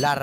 La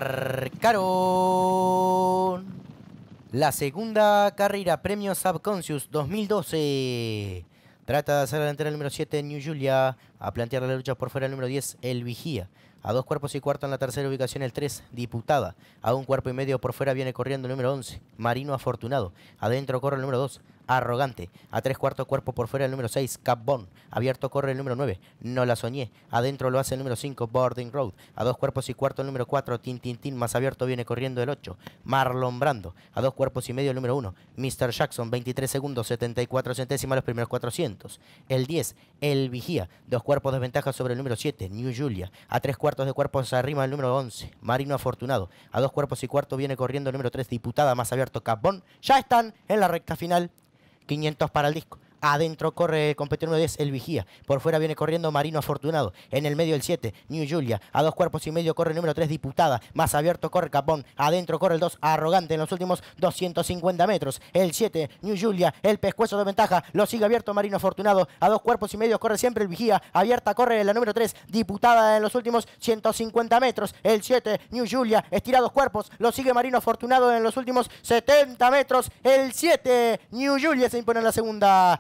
La segunda carrera Premio Subconscious 2012. Trata de hacer la entera número 7 New Julia. A plantear la lucha por fuera el número 10, El Vigía. A dos cuerpos y cuarto en la tercera ubicación el 3, Diputada. A un cuerpo y medio por fuera viene corriendo el número 11, Marino Afortunado. Adentro corre el número 2, Arrogante. A tres cuartos cuerpo por fuera el número 6, Bon Abierto corre el número 9, No la soñé. Adentro lo hace el número 5, Boarding Road. A dos cuerpos y cuarto el número 4, tin Más abierto viene corriendo el ocho, Marlon Brando. A dos cuerpos y medio el número uno, Mr. Jackson. 23 segundos, 74 centésimas los primeros 400. El 10, El Vigía. Dos cuerpos de ventaja sobre el número 7, New Julia. A tres cuartos de cuerpos arriba el número 11, Marino Afortunado. A dos cuerpos y cuarto viene corriendo el número tres, Diputada. Más abierto, Bon Ya están en la recta final. 500 para el disco. Adentro corre competidor número 10, el Vigía. Por fuera viene corriendo Marino Afortunado. En el medio el 7, New Julia. A dos cuerpos y medio corre el número 3, Diputada. Más abierto corre Capón. Adentro corre el 2, Arrogante en los últimos 250 metros. El 7, New Julia. El pescuezo de ventaja. Lo sigue abierto Marino Afortunado. A dos cuerpos y medio corre siempre el Vigía. Abierta corre la número 3, Diputada en los últimos 150 metros. El 7, New Julia. Estira dos cuerpos. Lo sigue Marino Afortunado en los últimos 70 metros. El 7, New Julia se impone en la segunda.